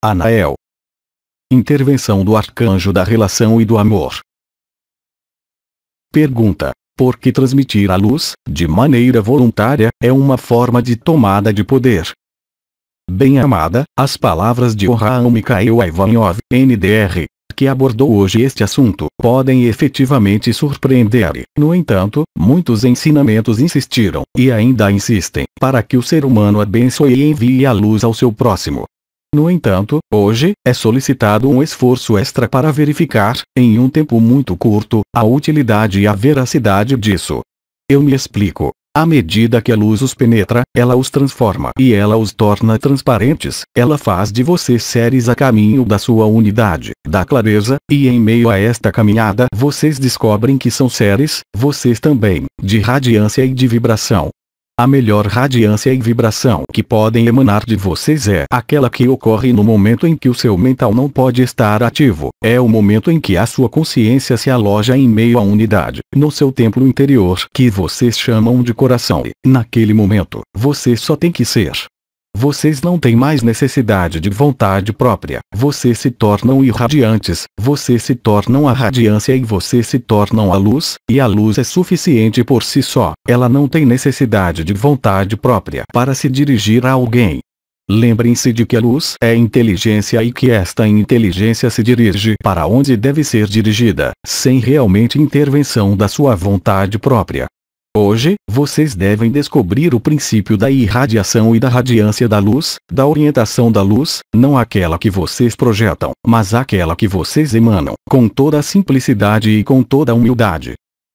Anael. Intervenção do arcanjo da relação e do amor. Pergunta: Porque transmitir a luz, de maneira voluntária, é uma forma de tomada de poder? Bem-amada, as palavras de Orraão Mikhail Ivanov, NDR, que abordou hoje este assunto, podem efetivamente surpreender. No entanto, muitos ensinamentos insistiram, e ainda insistem, para que o ser humano abençoe e envie a luz ao seu próximo, no entanto, hoje, é solicitado um esforço extra para verificar, em um tempo muito curto, a utilidade e a veracidade disso. Eu me explico. À medida que a luz os penetra, ela os transforma e ela os torna transparentes, ela faz de vocês seres a caminho da sua unidade, da clareza, e em meio a esta caminhada vocês descobrem que são seres, vocês também, de radiância e de vibração. A melhor radiância e vibração que podem emanar de vocês é aquela que ocorre no momento em que o seu mental não pode estar ativo. É o momento em que a sua consciência se aloja em meio à unidade, no seu templo interior que vocês chamam de coração. E, naquele momento, você só tem que ser. Vocês não têm mais necessidade de vontade própria. Vocês se tornam irradiantes, vocês se tornam a radiância e vocês se tornam a luz, e a luz é suficiente por si só. Ela não tem necessidade de vontade própria para se dirigir a alguém. Lembrem-se de que a luz é inteligência e que esta inteligência se dirige para onde deve ser dirigida, sem realmente intervenção da sua vontade própria. Hoje, vocês devem descobrir o princípio da irradiação e da radiância da luz, da orientação da luz, não aquela que vocês projetam, mas aquela que vocês emanam, com toda a simplicidade e com toda a humildade.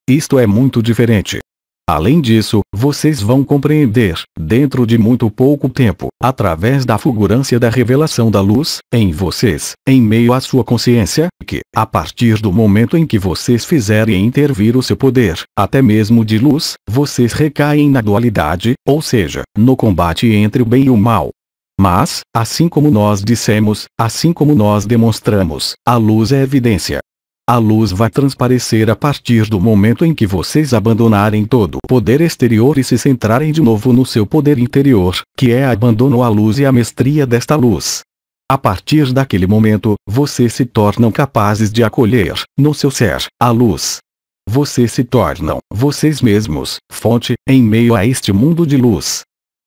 Isto é muito diferente Além disso, vocês vão compreender, dentro de muito pouco tempo, através da fulgurância da revelação da luz, em vocês, em meio à sua consciência, que, a partir do momento em que vocês fizerem intervir o seu poder, até mesmo de luz, vocês recaem na dualidade, ou seja, no combate entre o bem e o mal. Mas, assim como nós dissemos, assim como nós demonstramos, a luz é evidência, a luz vai transparecer a partir do momento em que vocês abandonarem todo o poder exterior e se centrarem de novo no seu poder interior, que é abandono à luz e a mestria desta luz. A partir daquele momento, vocês se tornam capazes de acolher, no seu ser, a luz. Vocês se tornam, vocês mesmos, fonte, em meio a este mundo de luz.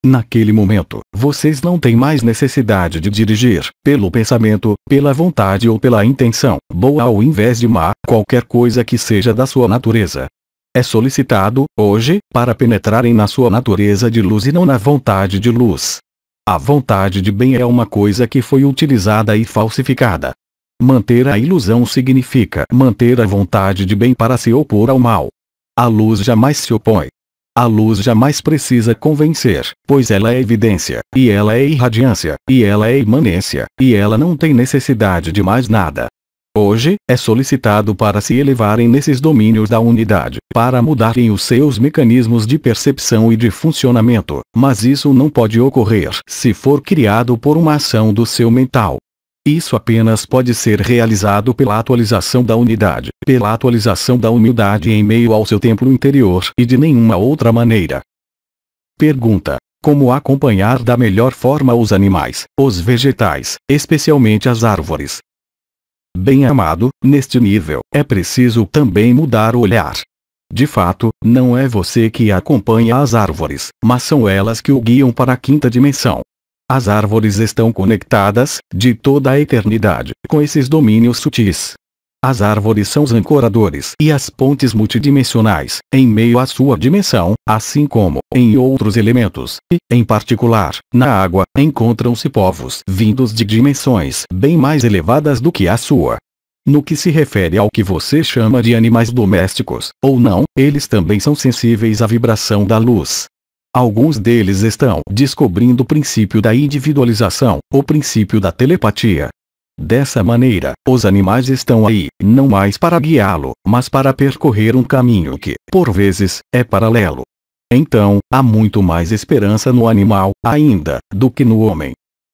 Naquele momento, vocês não têm mais necessidade de dirigir, pelo pensamento, pela vontade ou pela intenção, boa ao invés de má, qualquer coisa que seja da sua natureza. É solicitado, hoje, para penetrarem na sua natureza de luz e não na vontade de luz. A vontade de bem é uma coisa que foi utilizada e falsificada. Manter a ilusão significa manter a vontade de bem para se opor ao mal. A luz jamais se opõe, a luz jamais precisa convencer, pois ela é evidência, e ela é irradiância, e ela é imanência, e ela não tem necessidade de mais nada. Hoje, é solicitado para se elevarem nesses domínios da unidade, para mudarem os seus mecanismos de percepção e de funcionamento, mas isso não pode ocorrer se for criado por uma ação do seu mental, isso apenas pode ser realizado pela atualização da unidade, pela atualização da humildade em meio ao seu templo interior e de nenhuma outra maneira. Pergunta: Como acompanhar da melhor forma os animais, os vegetais, especialmente as árvores? Bem amado, neste nível, é preciso também mudar o olhar. De fato, não é você que acompanha as árvores, mas são elas que o guiam para a quinta dimensão. As árvores estão conectadas, de toda a eternidade, com esses domínios sutis. As árvores são os ancoradores e as pontes multidimensionais, em meio à sua dimensão, assim como em outros elementos, e, em particular, na água, encontram-se povos vindos de dimensões bem mais elevadas do que a sua. No que se refere ao que você chama de animais domésticos, ou não, eles também são sensíveis à vibração da luz, Alguns deles estão descobrindo o princípio da individualização, o princípio da telepatia. Dessa maneira, os animais estão aí, não mais para guiá-lo, mas para percorrer um caminho que, por vezes, é paralelo. Então, há muito mais esperança no animal, ainda, do que no homem.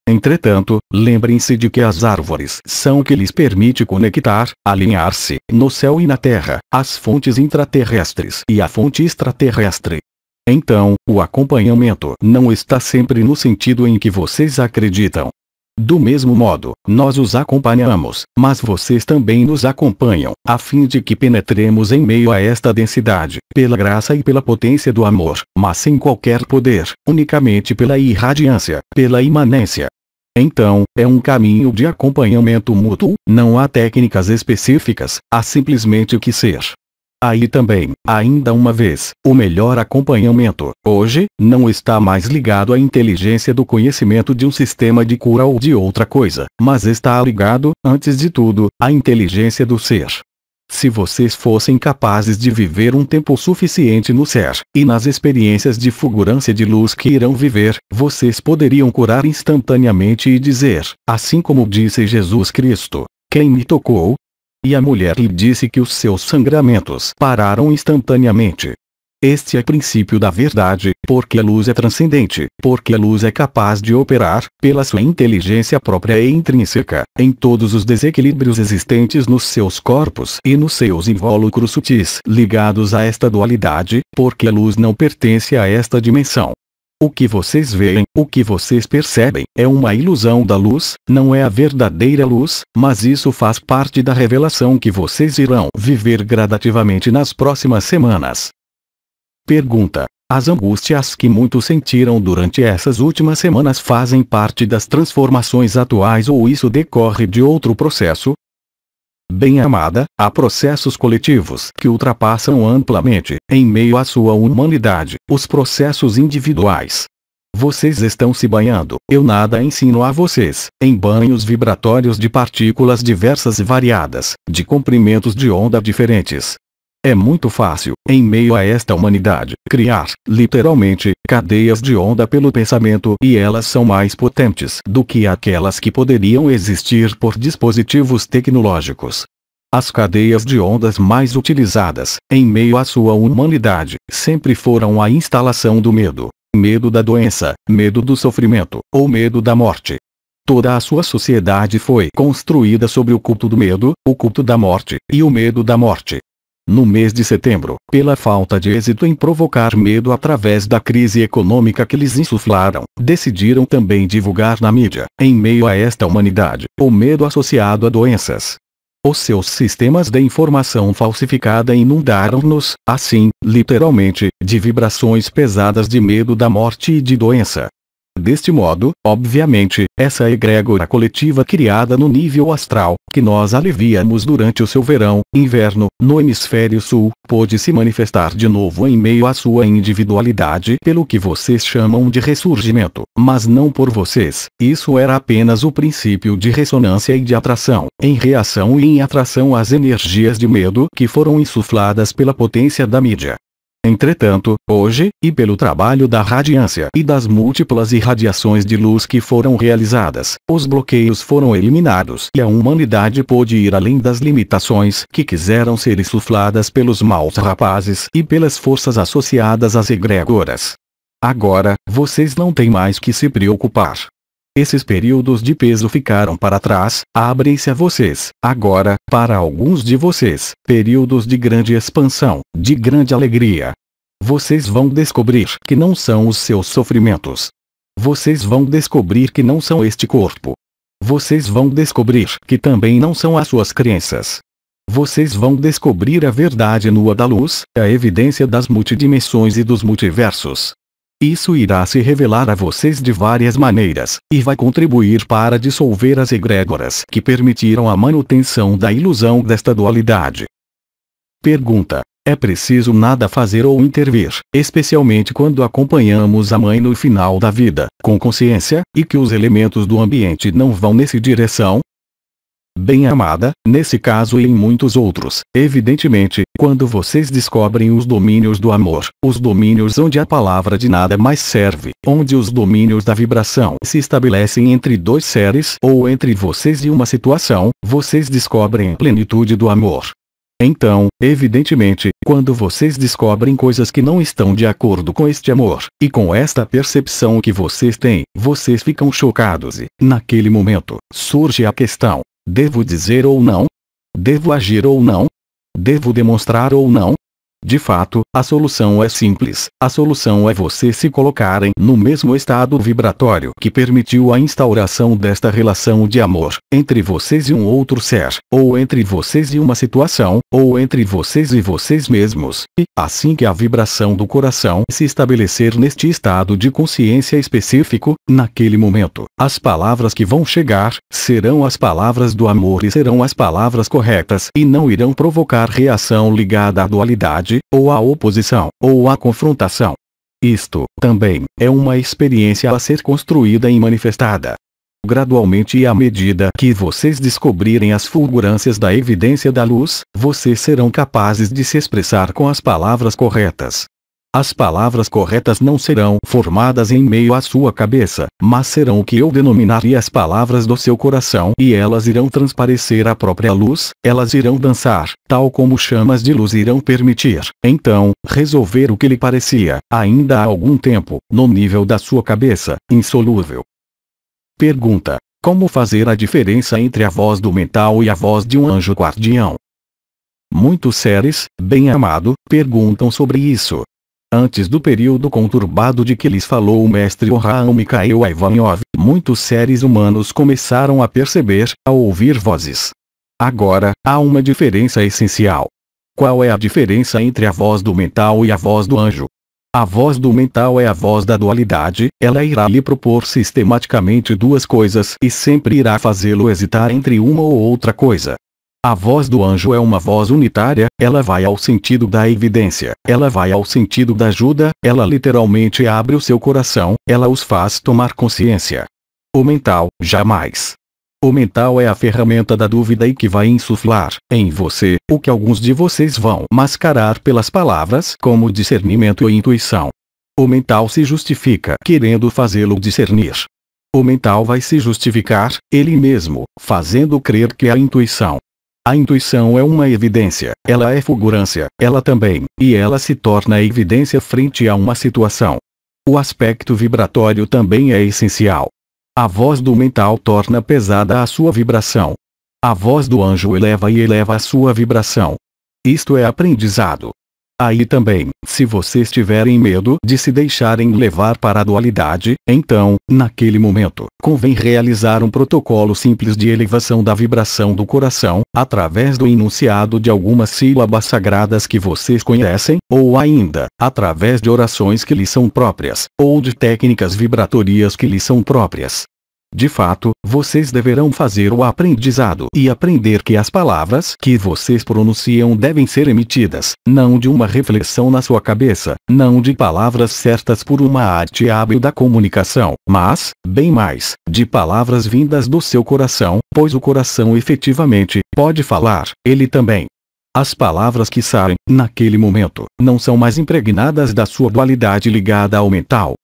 Entretanto, lembrem-se de que as árvores são o que lhes permite conectar, alinhar-se, no céu e na terra, as fontes intraterrestres e a fonte extraterrestre. Então, o acompanhamento não está sempre no sentido em que vocês acreditam. Do mesmo modo, nós os acompanhamos, mas vocês também nos acompanham, a fim de que penetremos em meio a esta densidade, pela graça e pela potência do amor, mas sem qualquer poder, unicamente pela irradiância, pela imanência. Então, é um caminho de acompanhamento mútuo, não há técnicas específicas, há simplesmente o que ser. Aí também, ainda uma vez, o melhor acompanhamento, hoje, não está mais ligado à inteligência do conhecimento de um sistema de cura ou de outra coisa, mas está ligado, antes de tudo, à inteligência do ser. Se vocês fossem capazes de viver um tempo suficiente no ser, e nas experiências de fulgurância de luz que irão viver, vocês poderiam curar instantaneamente e dizer, assim como disse Jesus Cristo, quem me tocou, e a mulher lhe disse que os seus sangramentos pararam instantaneamente. Este é o princípio da verdade, porque a luz é transcendente, porque a luz é capaz de operar, pela sua inteligência própria e intrínseca, em todos os desequilíbrios existentes nos seus corpos e nos seus invólucros sutis ligados a esta dualidade, porque a luz não pertence a esta dimensão, o que vocês veem, o que vocês percebem, é uma ilusão da luz, não é a verdadeira luz, mas isso faz parte da revelação que vocês irão viver gradativamente nas próximas semanas. Pergunta: As angústias que muitos sentiram durante essas últimas semanas fazem parte das transformações atuais ou isso decorre de outro processo? bem-amada, há processos coletivos que ultrapassam amplamente, em meio à sua humanidade, os processos individuais. Vocês estão se banhando, eu nada ensino a vocês, em banhos vibratórios de partículas diversas e variadas, de comprimentos de onda diferentes, é muito fácil, em meio a esta humanidade, criar, literalmente, cadeias de onda pelo pensamento e elas são mais potentes do que aquelas que poderiam existir por dispositivos tecnológicos. As cadeias de ondas mais utilizadas, em meio à sua humanidade, sempre foram a instalação do medo. Medo da doença, medo do sofrimento, ou medo da morte. Toda a sua sociedade foi construída sobre o culto do medo, o culto da morte, e o medo da morte no mês de setembro, pela falta de êxito em provocar medo através da crise econômica que lhes insuflaram, decidiram também divulgar na mídia, em meio a esta humanidade, o medo associado a doenças. Os seus sistemas de informação falsificada inundaram-nos, assim, literalmente, de vibrações pesadas de medo da morte e de doença, Deste modo, obviamente, essa egrégora coletiva criada no nível astral, que nós aliviamos durante o seu verão, inverno, no hemisfério sul, pôde se manifestar de novo em meio à sua individualidade pelo que vocês chamam de ressurgimento, mas não por vocês, isso era apenas o princípio de ressonância e de atração, em reação e em atração às energias de medo que foram insufladas pela potência da mídia. Entretanto, hoje, e pelo trabalho da radiância e das múltiplas irradiações de luz que foram realizadas, os bloqueios foram eliminados e a humanidade pôde ir além das limitações que quiseram ser insufladas pelos maus rapazes e pelas forças associadas às egregoras. Agora, vocês não têm mais que se preocupar. Esses períodos de peso ficaram para trás, abrem-se a vocês, agora, para alguns de vocês, períodos de grande expansão, de grande alegria. Vocês vão descobrir que não são os seus sofrimentos. Vocês vão descobrir que não são este corpo. Vocês vão descobrir que também não são as suas crenças. Vocês vão descobrir a verdade nua da luz, a evidência das multidimensões e dos multiversos. Isso irá se revelar a vocês de várias maneiras, e vai contribuir para dissolver as egrégoras que permitiram a manutenção da ilusão desta dualidade. Pergunta. É preciso nada fazer ou intervir, especialmente quando acompanhamos a mãe no final da vida, com consciência, e que os elementos do ambiente não vão nessa direção? bem-amada, nesse caso e em muitos outros. Evidentemente, quando vocês descobrem os domínios do amor, os domínios onde a palavra de nada mais serve, onde os domínios da vibração se estabelecem entre dois seres ou entre vocês e uma situação, vocês descobrem a plenitude do amor. Então, evidentemente, quando vocês descobrem coisas que não estão de acordo com este amor, e com esta percepção que vocês têm, vocês ficam chocados e, naquele momento, surge a questão: Devo dizer ou não? Devo agir ou não? Devo demonstrar ou não? De fato, a solução é simples. A solução é vocês se colocarem no mesmo estado vibratório que permitiu a instauração desta relação de amor, entre vocês e um outro ser, ou entre vocês e uma situação, ou entre vocês e vocês mesmos. E, assim que a vibração do coração se estabelecer neste estado de consciência específico, naquele momento, as palavras que vão chegar serão as palavras do amor e serão as palavras corretas e não irão provocar reação ligada à dualidade ou à oposição, ou à confrontação. Isto, também, é uma experiência a ser construída e manifestada. Gradualmente e à medida que vocês descobrirem as fulgurâncias da evidência da luz, vocês serão capazes de se expressar com as palavras corretas, as palavras corretas não serão formadas em meio à sua cabeça, mas serão o que eu denominaria as palavras do seu coração e elas irão transparecer a própria luz, elas irão dançar, tal como chamas de luz irão permitir, então, resolver o que lhe parecia, ainda há algum tempo, no nível da sua cabeça, insolúvel. Pergunta. Como fazer a diferença entre a voz do mental e a voz de um anjo guardião? Muitos seres, bem amado, perguntam sobre isso, Antes do período conturbado de que lhes falou o mestre Orraão Mikhail Ivanov, muitos seres humanos começaram a perceber, a ouvir vozes. Agora, há uma diferença essencial. Qual é a diferença entre a voz do mental e a voz do anjo? A voz do mental é a voz da dualidade, ela irá lhe propor sistematicamente duas coisas e sempre irá fazê-lo hesitar entre uma ou outra coisa. A voz do anjo é uma voz unitária, ela vai ao sentido da evidência, ela vai ao sentido da ajuda, ela literalmente abre o seu coração, ela os faz tomar consciência. O mental, jamais. O mental é a ferramenta da dúvida e que vai insuflar em você o que alguns de vocês vão mascarar pelas palavras como discernimento e intuição. O mental se justifica querendo fazê-lo discernir. O mental vai se justificar, ele mesmo, fazendo crer que é a intuição a intuição é uma evidência, ela é fulgurância, ela também, e ela se torna evidência frente a uma situação. O aspecto vibratório também é essencial. A voz do mental torna pesada a sua vibração. A voz do anjo eleva e eleva a sua vibração. Isto é aprendizado. Aí também, se vocês tiverem medo de se deixarem levar para a dualidade, então, naquele momento, convém realizar um protocolo simples de elevação da vibração do coração, através do enunciado de algumas sílabas sagradas que vocês conhecem, ou ainda, através de orações que lhes são próprias, ou de técnicas vibratórias que lhes são próprias. De fato, vocês deverão fazer o aprendizado e aprender que as palavras que vocês pronunciam devem ser emitidas, não de uma reflexão na sua cabeça, não de palavras certas por uma arte hábil da comunicação, mas, bem mais, de palavras vindas do seu coração, pois o coração efetivamente pode falar, ele também. As palavras que saem, naquele momento, não são mais impregnadas da sua dualidade ligada ao mental,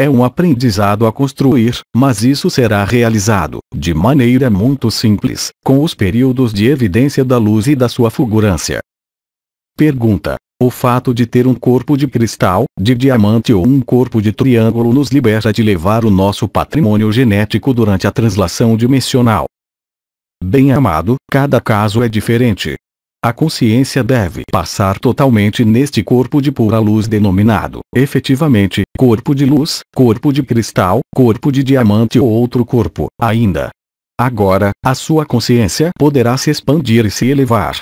é um aprendizado a construir, mas isso será realizado, de maneira muito simples, com os períodos de evidência da luz e da sua fulgurância. Pergunta. O fato de ter um corpo de cristal, de diamante ou um corpo de triângulo nos liberta de levar o nosso patrimônio genético durante a translação dimensional. Bem amado, cada caso é diferente, a consciência deve passar totalmente neste corpo de pura luz denominado, efetivamente, corpo de luz, corpo de cristal, corpo de diamante ou outro corpo, ainda. Agora, a sua consciência poderá se expandir e se elevar.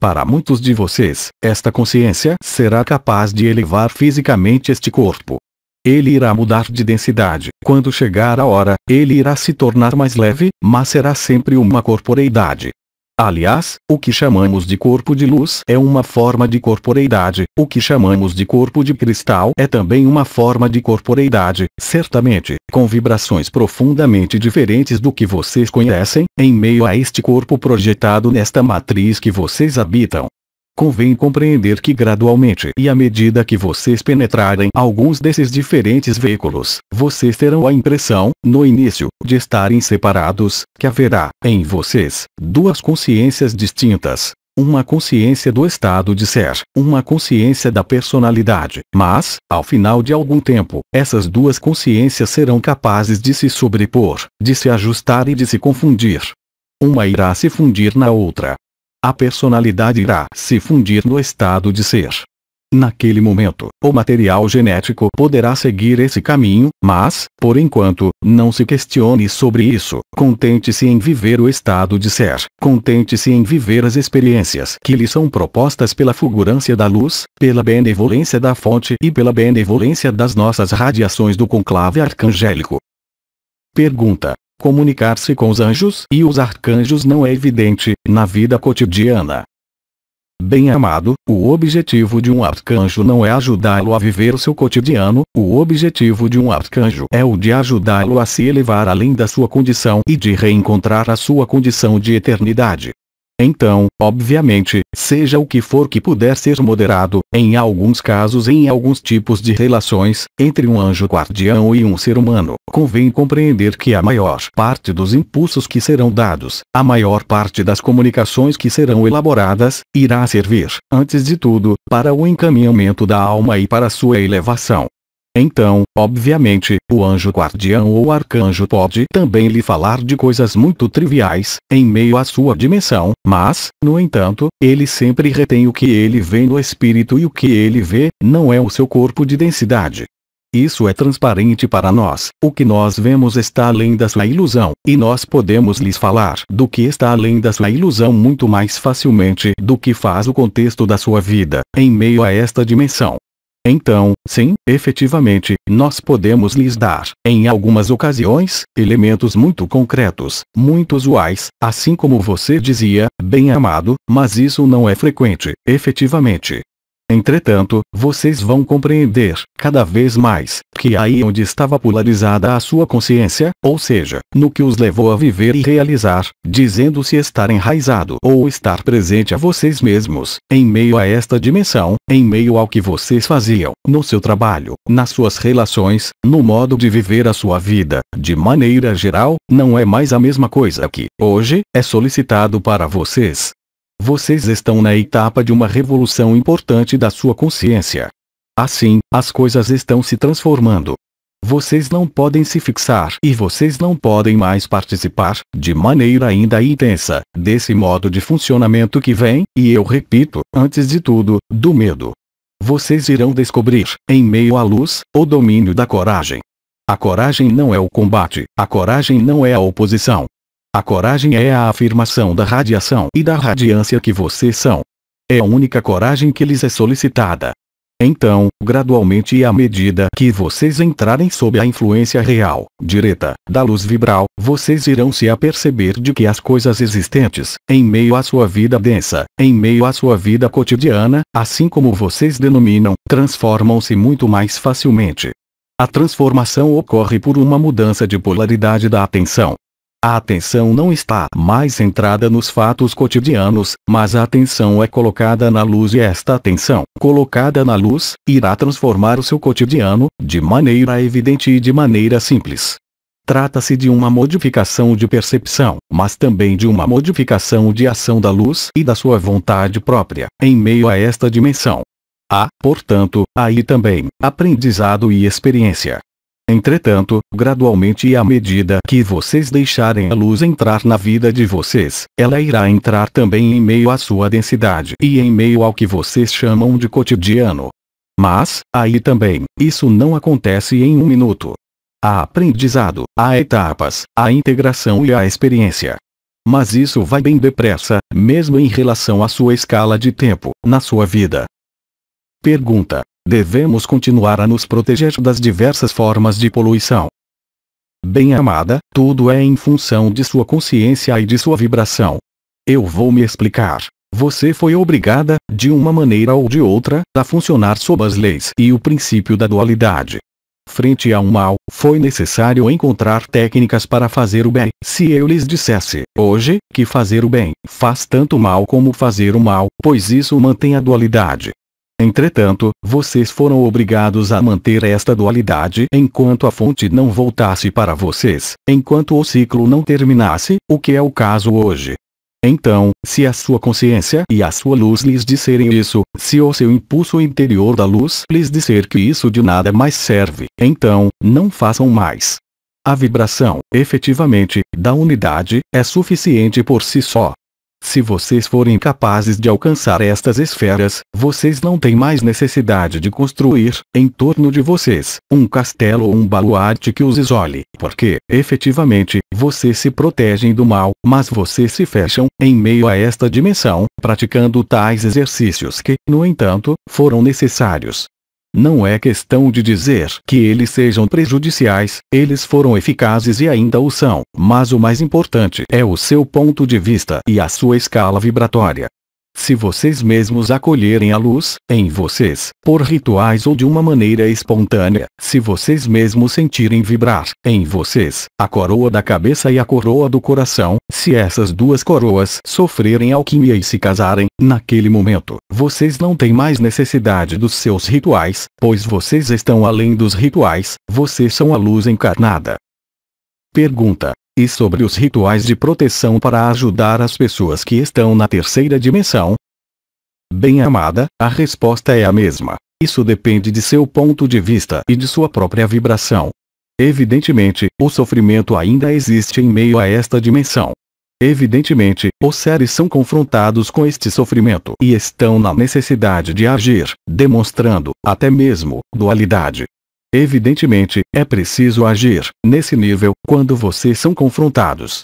Para muitos de vocês, esta consciência será capaz de elevar fisicamente este corpo. Ele irá mudar de densidade. Quando chegar a hora, ele irá se tornar mais leve, mas será sempre uma corporeidade. Aliás, o que chamamos de corpo de luz é uma forma de corporeidade, o que chamamos de corpo de cristal é também uma forma de corporeidade, certamente, com vibrações profundamente diferentes do que vocês conhecem, em meio a este corpo projetado nesta matriz que vocês habitam. Convém compreender que gradualmente e à medida que vocês penetrarem alguns desses diferentes veículos, vocês terão a impressão, no início, de estarem separados, que haverá, em vocês, duas consciências distintas. Uma consciência do estado de ser, uma consciência da personalidade, mas, ao final de algum tempo, essas duas consciências serão capazes de se sobrepor, de se ajustar e de se confundir. Uma irá se fundir na outra, a personalidade irá se fundir no estado de ser. Naquele momento, o material genético poderá seguir esse caminho, mas, por enquanto, não se questione sobre isso. Contente-se em viver o estado de ser. Contente-se em viver as experiências que lhe são propostas pela fulgurância da luz, pela benevolência da fonte e pela benevolência das nossas radiações do conclave arcangélico. Pergunta: Comunicar-se com os anjos e os arcanjos não é evidente na vida cotidiana. Bem amado, o objetivo de um arcanjo não é ajudá-lo a viver o seu cotidiano, o objetivo de um arcanjo é o de ajudá-lo a se elevar além da sua condição e de reencontrar a sua condição de eternidade. Então, obviamente, seja o que for que puder ser moderado, em alguns casos em alguns tipos de relações, entre um anjo guardião e um ser humano, convém compreender que a maior parte dos impulsos que serão dados, a maior parte das comunicações que serão elaboradas, irá servir, antes de tudo, para o encaminhamento da alma e para sua elevação. Então, obviamente, o anjo guardião ou arcanjo pode também lhe falar de coisas muito triviais, em meio à sua dimensão, mas, no entanto, ele sempre retém o que ele vê no espírito e o que ele vê, não é o seu corpo de densidade. Isso é transparente para nós, o que nós vemos está além da sua ilusão, e nós podemos lhes falar do que está além da sua ilusão muito mais facilmente do que faz o contexto da sua vida, em meio a esta dimensão. Então, sim, efetivamente, nós podemos lhes dar, em algumas ocasiões, elementos muito concretos, muito usuais, assim como você dizia, bem amado, mas isso não é frequente, efetivamente. Entretanto, vocês vão compreender, cada vez mais, que aí onde estava polarizada a sua consciência, ou seja, no que os levou a viver e realizar, dizendo-se estar enraizado ou estar presente a vocês mesmos, em meio a esta dimensão, em meio ao que vocês faziam, no seu trabalho, nas suas relações, no modo de viver a sua vida, de maneira geral, não é mais a mesma coisa que, hoje, é solicitado para vocês, vocês estão na etapa de uma revolução importante da sua consciência. Assim, as coisas estão se transformando. Vocês não podem se fixar e vocês não podem mais participar, de maneira ainda intensa, desse modo de funcionamento que vem, e eu repito, antes de tudo, do medo. Vocês irão descobrir, em meio à luz, o domínio da coragem. A coragem não é o combate, a coragem não é a oposição, a coragem é a afirmação da radiação e da radiância que vocês são. É a única coragem que lhes é solicitada. Então, gradualmente e à medida que vocês entrarem sob a influência real, direta, da luz vibral, vocês irão se aperceber de que as coisas existentes, em meio à sua vida densa, em meio à sua vida cotidiana, assim como vocês denominam, transformam-se muito mais facilmente. A transformação ocorre por uma mudança de polaridade da atenção, a atenção não está mais centrada nos fatos cotidianos, mas a atenção é colocada na luz e esta atenção, colocada na luz, irá transformar o seu cotidiano, de maneira evidente e de maneira simples. Trata-se de uma modificação de percepção, mas também de uma modificação de ação da luz e da sua vontade própria, em meio a esta dimensão. Há, portanto, aí também, aprendizado e experiência. Entretanto, gradualmente e à medida que vocês deixarem a luz entrar na vida de vocês, ela irá entrar também em meio à sua densidade e em meio ao que vocês chamam de cotidiano. Mas, aí também, isso não acontece em um minuto. Há aprendizado, há etapas, há integração e há experiência. Mas isso vai bem depressa, mesmo em relação à sua escala de tempo, na sua vida. Pergunta: Devemos continuar a nos proteger das diversas formas de poluição. Bem amada, tudo é em função de sua consciência e de sua vibração. Eu vou me explicar. Você foi obrigada, de uma maneira ou de outra, a funcionar sob as leis e o princípio da dualidade. Frente ao mal, foi necessário encontrar técnicas para fazer o bem. Se eu lhes dissesse, hoje, que fazer o bem faz tanto mal como fazer o mal, pois isso mantém a dualidade, Entretanto, vocês foram obrigados a manter esta dualidade enquanto a fonte não voltasse para vocês, enquanto o ciclo não terminasse, o que é o caso hoje. Então, se a sua consciência e a sua luz lhes disserem isso, se o seu impulso interior da luz lhes disser que isso de nada mais serve, então, não façam mais. A vibração, efetivamente, da unidade, é suficiente por si só. Se vocês forem capazes de alcançar estas esferas, vocês não têm mais necessidade de construir, em torno de vocês, um castelo ou um baluarte que os isole, porque, efetivamente, vocês se protegem do mal, mas vocês se fecham, em meio a esta dimensão, praticando tais exercícios que, no entanto, foram necessários não é questão de dizer que eles sejam prejudiciais, eles foram eficazes e ainda o são, mas o mais importante é o seu ponto de vista e a sua escala vibratória. Se vocês mesmos acolherem a luz, em vocês, por rituais ou de uma maneira espontânea, se vocês mesmos sentirem vibrar, em vocês, a coroa da cabeça e a coroa do coração, se essas duas coroas sofrerem alquimia e se casarem, naquele momento, vocês não têm mais necessidade dos seus rituais, pois vocês estão além dos rituais, vocês são a luz encarnada. Pergunta: e sobre os rituais de proteção para ajudar as pessoas que estão na terceira dimensão? Bem amada, a resposta é a mesma. Isso depende de seu ponto de vista e de sua própria vibração. Evidentemente, o sofrimento ainda existe em meio a esta dimensão. Evidentemente, os seres são confrontados com este sofrimento e estão na necessidade de agir, demonstrando, até mesmo, dualidade. Evidentemente, é preciso agir, nesse nível, quando vocês são confrontados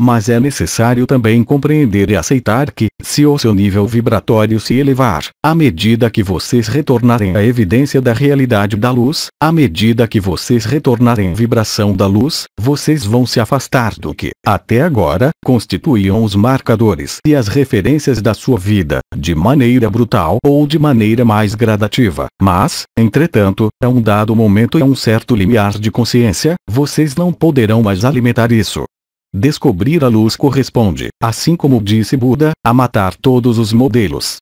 mas é necessário também compreender e aceitar que, se o seu nível vibratório se elevar, à medida que vocês retornarem à evidência da realidade da luz, à medida que vocês retornarem à vibração da luz, vocês vão se afastar do que, até agora, constituíam os marcadores e as referências da sua vida, de maneira brutal ou de maneira mais gradativa. Mas, entretanto, a um dado momento e a um certo limiar de consciência, vocês não poderão mais alimentar isso. Descobrir a luz corresponde, assim como disse Buda, a matar todos os modelos.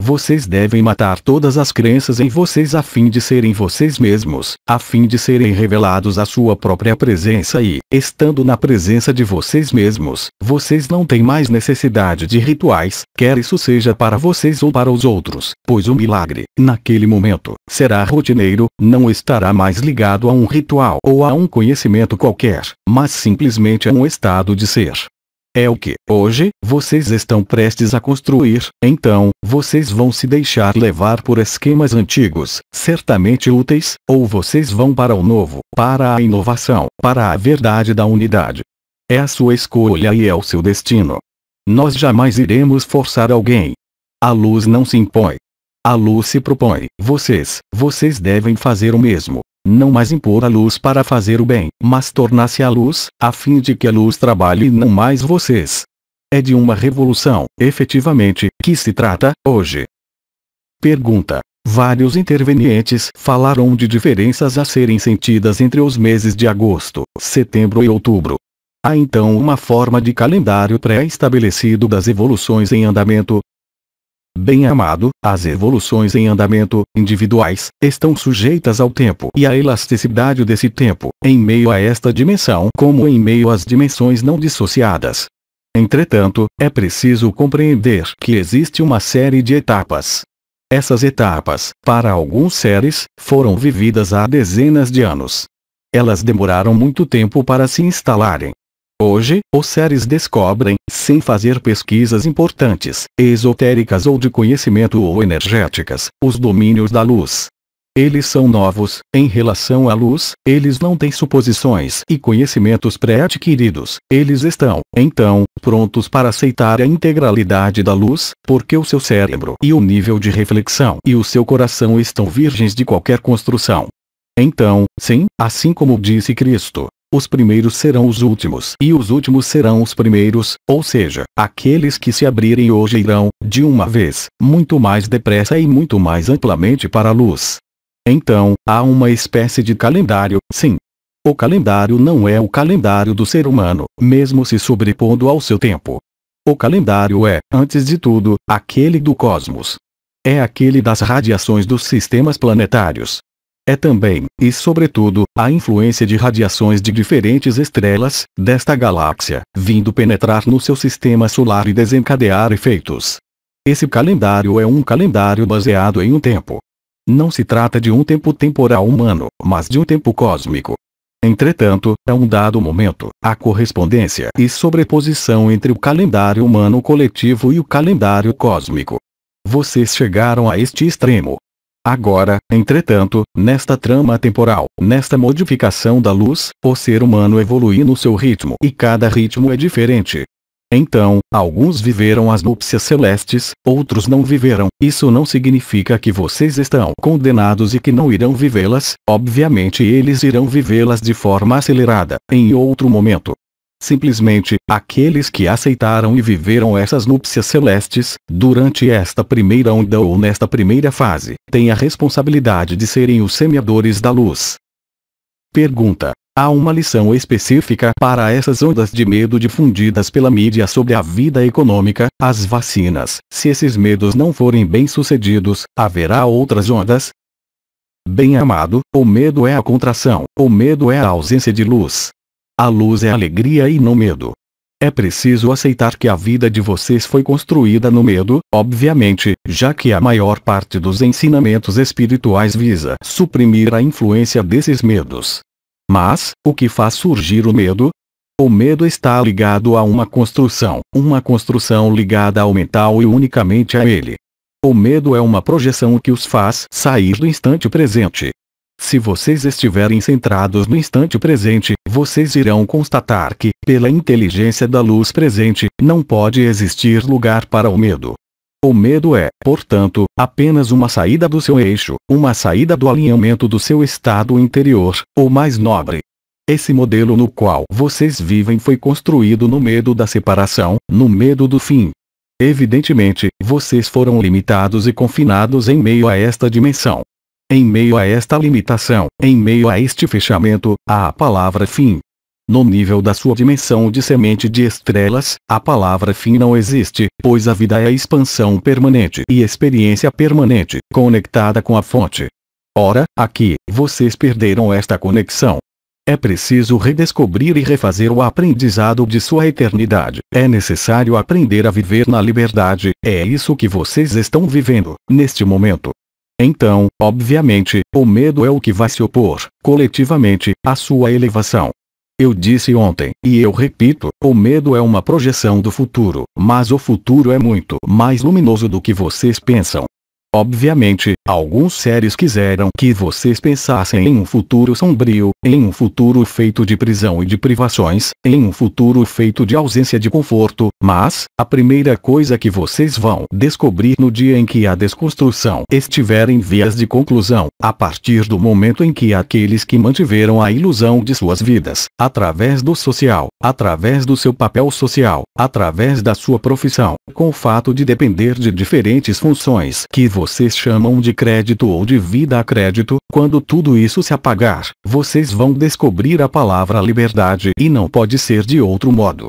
Vocês devem matar todas as crenças em vocês a fim de serem vocês mesmos, a fim de serem revelados à sua própria presença e, estando na presença de vocês mesmos, vocês não têm mais necessidade de rituais, quer isso seja para vocês ou para os outros, pois o milagre, naquele momento, será rotineiro, não estará mais ligado a um ritual ou a um conhecimento qualquer, mas simplesmente a um estado de ser. É o que, hoje, vocês estão prestes a construir, então, vocês vão se deixar levar por esquemas antigos, certamente úteis, ou vocês vão para o novo, para a inovação, para a verdade da unidade. É a sua escolha e é o seu destino. Nós jamais iremos forçar alguém. A luz não se impõe. A luz se propõe. Vocês, vocês devem fazer o mesmo não mais impor a luz para fazer o bem, mas tornar-se a luz, a fim de que a luz trabalhe e não mais vocês. É de uma revolução, efetivamente, que se trata, hoje. Pergunta. Vários intervenientes falaram de diferenças a serem sentidas entre os meses de agosto, setembro e outubro. Há então uma forma de calendário pré-estabelecido das evoluções em andamento, Bem-amado, as evoluções em andamento, individuais, estão sujeitas ao tempo e à elasticidade desse tempo, em meio a esta dimensão como em meio às dimensões não dissociadas. Entretanto, é preciso compreender que existe uma série de etapas. Essas etapas, para alguns seres, foram vividas há dezenas de anos. Elas demoraram muito tempo para se instalarem, Hoje, os seres descobrem, sem fazer pesquisas importantes, esotéricas ou de conhecimento ou energéticas, os domínios da luz. Eles são novos, em relação à luz, eles não têm suposições e conhecimentos pré-adquiridos, eles estão, então, prontos para aceitar a integralidade da luz, porque o seu cérebro e o nível de reflexão e o seu coração estão virgens de qualquer construção. Então, sim, assim como disse Cristo, os primeiros serão os últimos e os últimos serão os primeiros, ou seja, aqueles que se abrirem hoje irão, de uma vez, muito mais depressa e muito mais amplamente para a luz. Então, há uma espécie de calendário, sim. O calendário não é o calendário do ser humano, mesmo se sobrepondo ao seu tempo. O calendário é, antes de tudo, aquele do cosmos. É aquele das radiações dos sistemas planetários, é também, e sobretudo, a influência de radiações de diferentes estrelas, desta galáxia, vindo penetrar no seu sistema solar e desencadear efeitos. Esse calendário é um calendário baseado em um tempo. Não se trata de um tempo temporal humano, mas de um tempo cósmico. Entretanto, a um dado momento, a correspondência e sobreposição entre o calendário humano coletivo e o calendário cósmico. Vocês chegaram a este extremo, Agora, entretanto, nesta trama temporal, nesta modificação da luz, o ser humano evolui no seu ritmo e cada ritmo é diferente. Então, alguns viveram as núpcias celestes, outros não viveram. Isso não significa que vocês estão condenados e que não irão vivê-las, obviamente eles irão vivê-las de forma acelerada, em outro momento. Simplesmente, aqueles que aceitaram e viveram essas núpcias celestes, durante esta primeira onda ou nesta primeira fase, têm a responsabilidade de serem os semeadores da luz. Pergunta. Há uma lição específica para essas ondas de medo difundidas pela mídia sobre a vida econômica, as vacinas. Se esses medos não forem bem sucedidos, haverá outras ondas? Bem amado, o medo é a contração, o medo é a ausência de luz, a luz é alegria e não medo. É preciso aceitar que a vida de vocês foi construída no medo, obviamente, já que a maior parte dos ensinamentos espirituais visa suprimir a influência desses medos. Mas, o que faz surgir o medo? O medo está ligado a uma construção, uma construção ligada ao mental e unicamente a ele. O medo é uma projeção que os faz sair do instante presente, se vocês estiverem centrados no instante presente, vocês irão constatar que, pela inteligência da luz presente, não pode existir lugar para o medo. O medo é, portanto, apenas uma saída do seu eixo, uma saída do alinhamento do seu estado interior, ou mais nobre. Esse modelo no qual vocês vivem foi construído no medo da separação, no medo do fim. Evidentemente, vocês foram limitados e confinados em meio a esta dimensão. Em meio a esta limitação, em meio a este fechamento, há a palavra fim. No nível da sua dimensão de semente de estrelas, a palavra fim não existe, pois a vida é a expansão permanente e experiência permanente, conectada com a fonte. Ora, aqui, vocês perderam esta conexão. É preciso redescobrir e refazer o aprendizado de sua eternidade. É necessário aprender a viver na liberdade. É isso que vocês estão vivendo, neste momento. Então, obviamente, o medo é o que vai se opor, coletivamente, à sua elevação. Eu disse ontem, e eu repito, o medo é uma projeção do futuro, mas o futuro é muito mais luminoso do que vocês pensam. Obviamente, Alguns seres quiseram que vocês pensassem em um futuro sombrio, em um futuro feito de prisão e de privações, em um futuro feito de ausência de conforto, mas, a primeira coisa que vocês vão descobrir no dia em que a desconstrução estiver em vias de conclusão, a partir do momento em que aqueles que mantiveram a ilusão de suas vidas, através do social, através do seu papel social, através da sua profissão, com o fato de depender de diferentes funções que vocês chamam de crédito ou de vida a crédito, quando tudo isso se apagar, vocês vão descobrir a palavra liberdade e não pode ser de outro modo.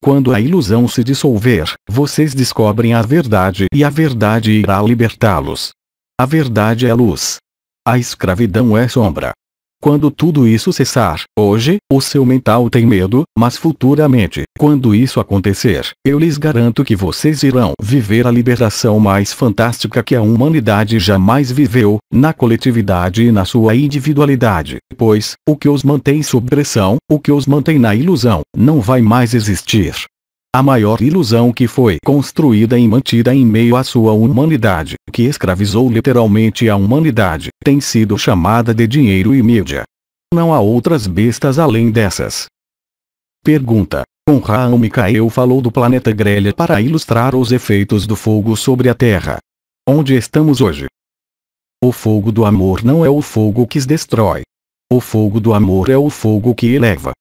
Quando a ilusão se dissolver, vocês descobrem a verdade e a verdade irá libertá-los. A verdade é luz. A escravidão é sombra. Quando tudo isso cessar, hoje, o seu mental tem medo, mas futuramente, quando isso acontecer, eu lhes garanto que vocês irão viver a liberação mais fantástica que a humanidade jamais viveu, na coletividade e na sua individualidade. Pois, o que os mantém sob pressão, o que os mantém na ilusão, não vai mais existir a maior ilusão que foi construída e mantida em meio à sua humanidade, que escravizou literalmente a humanidade, tem sido chamada de dinheiro e mídia. Não há outras bestas além dessas. Pergunta. Conrad Mikael falou do planeta Grelha para ilustrar os efeitos do fogo sobre a Terra. Onde estamos hoje? O fogo do amor não é o fogo que destrói. O fogo do amor é o fogo que eleva.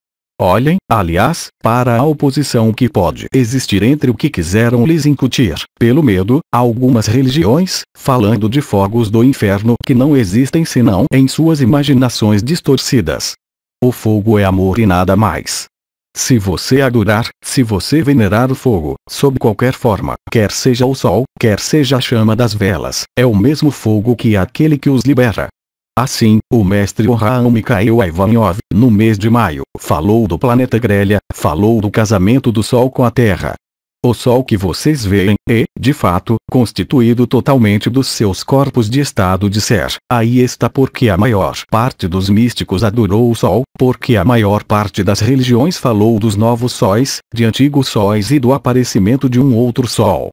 Olhem, aliás, para a oposição que pode existir entre o que quiseram lhes incutir, pelo medo, algumas religiões, falando de fogos do inferno que não existem senão em suas imaginações distorcidas. O fogo é amor e nada mais. Se você adorar, se você venerar o fogo, sob qualquer forma, quer seja o sol, quer seja a chama das velas, é o mesmo fogo que aquele que os libera, Assim, o mestre Orhan Mikhail Ivanov, no mês de maio, falou do planeta Grelha, falou do casamento do Sol com a Terra. O Sol que vocês veem é, de fato, constituído totalmente dos seus corpos de estado de ser. Aí está porque a maior parte dos místicos adorou o Sol, porque a maior parte das religiões falou dos novos sóis, de antigos sóis e do aparecimento de um outro Sol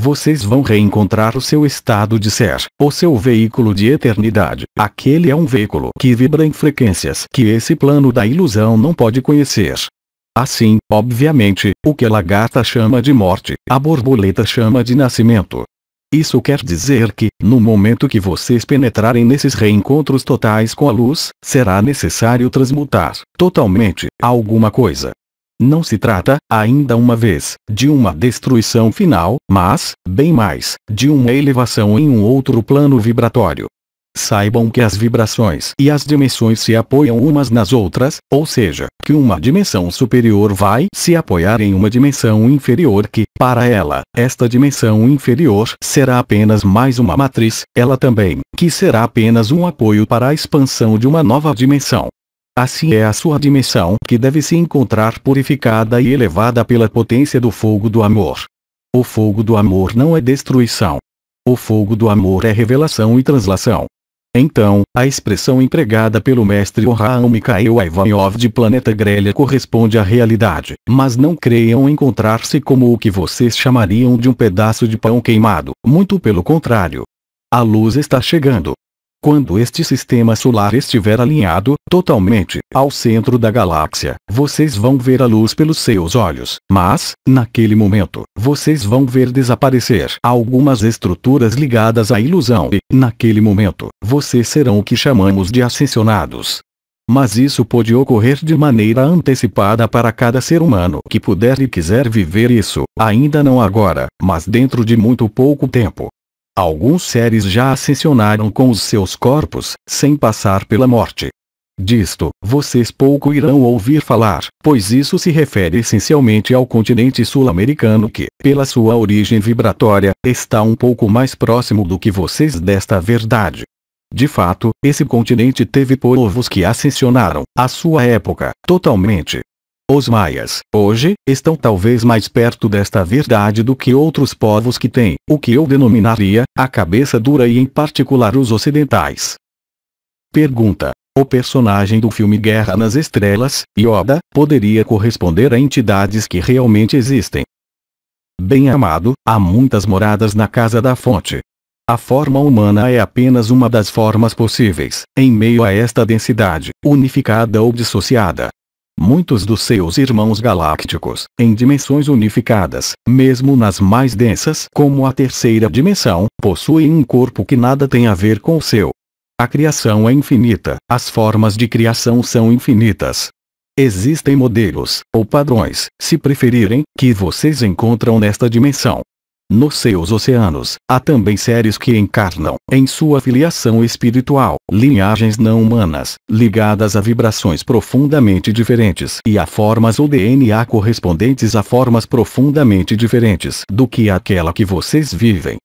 vocês vão reencontrar o seu estado de ser, o seu veículo de eternidade. Aquele é um veículo que vibra em frequências que esse plano da ilusão não pode conhecer. Assim, obviamente, o que a lagarta chama de morte, a borboleta chama de nascimento. Isso quer dizer que, no momento que vocês penetrarem nesses reencontros totais com a luz, será necessário transmutar, totalmente, alguma coisa não se trata, ainda uma vez, de uma destruição final, mas, bem mais, de uma elevação em um outro plano vibratório. Saibam que as vibrações e as dimensões se apoiam umas nas outras, ou seja, que uma dimensão superior vai se apoiar em uma dimensão inferior que, para ela, esta dimensão inferior será apenas mais uma matriz, ela também, que será apenas um apoio para a expansão de uma nova dimensão. Assim é a sua dimensão que deve se encontrar purificada e elevada pela potência do fogo do amor. O fogo do amor não é destruição. O fogo do amor é revelação e translação. Então, a expressão empregada pelo mestre Orhan Mikhail Ivanov de Planeta Grelha corresponde à realidade, mas não creiam encontrar-se como o que vocês chamariam de um pedaço de pão queimado, muito pelo contrário. A luz está chegando. Quando este sistema solar estiver alinhado, totalmente, ao centro da galáxia, vocês vão ver a luz pelos seus olhos. Mas, naquele momento, vocês vão ver desaparecer algumas estruturas ligadas à ilusão e, naquele momento, vocês serão o que chamamos de ascensionados. Mas isso pode ocorrer de maneira antecipada para cada ser humano que puder e quiser viver isso, ainda não agora, mas dentro de muito pouco tempo, Alguns seres já ascensionaram com os seus corpos, sem passar pela morte. Disto, vocês pouco irão ouvir falar, pois isso se refere essencialmente ao continente sul-americano que, pela sua origem vibratória, está um pouco mais próximo do que vocês desta verdade. De fato, esse continente teve povos que ascensionaram, à sua época, totalmente, os maias, hoje, estão talvez mais perto desta verdade do que outros povos que têm, o que eu denominaria, a cabeça dura e em particular os ocidentais. Pergunta. O personagem do filme Guerra nas Estrelas, Yoda, poderia corresponder a entidades que realmente existem. Bem amado, há muitas moradas na Casa da Fonte. A forma humana é apenas uma das formas possíveis, em meio a esta densidade, unificada ou dissociada, muitos dos seus irmãos galácticos, em dimensões unificadas, mesmo nas mais densas como a terceira dimensão, possuem um corpo que nada tem a ver com o seu. A criação é infinita, as formas de criação são infinitas. Existem modelos, ou padrões, se preferirem, que vocês encontram nesta dimensão. Nos seus oceanos, há também seres que encarnam, em sua filiação espiritual, linhagens não humanas, ligadas a vibrações profundamente diferentes e a formas ou DNA correspondentes a formas profundamente diferentes do que aquela que vocês vivem.